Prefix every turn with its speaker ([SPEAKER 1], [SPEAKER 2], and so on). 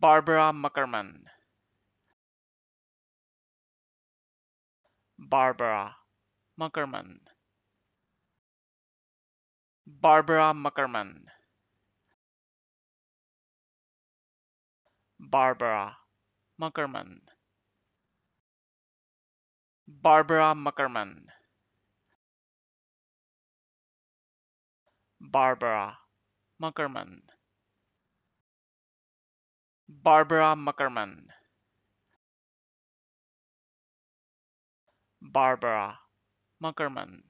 [SPEAKER 1] Barbara Muckerman Barbara Muckerman Barbara Muckerman Barbara Muckerman Barbara Muckerman Barbara Muckerman Barbara Muckerman Barbara Muckerman